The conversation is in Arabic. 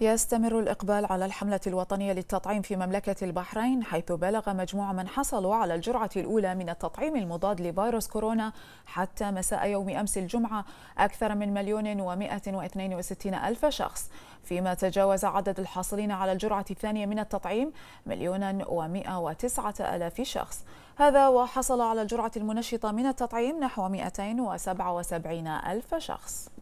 يستمر الإقبال على الحملة الوطنية للتطعيم في مملكة البحرين حيث بلغ مجموع من حصلوا على الجرعة الأولى من التطعيم المضاد لفيروس كورونا حتى مساء يوم أمس الجمعة أكثر من مليون ومائة واثنين وستين ألف شخص فيما تجاوز عدد الحاصلين على الجرعة الثانية من التطعيم مليون ومائة وتسعة ألاف شخص هذا وحصل على الجرعة المنشطة من التطعيم نحو وسبعين ألف شخص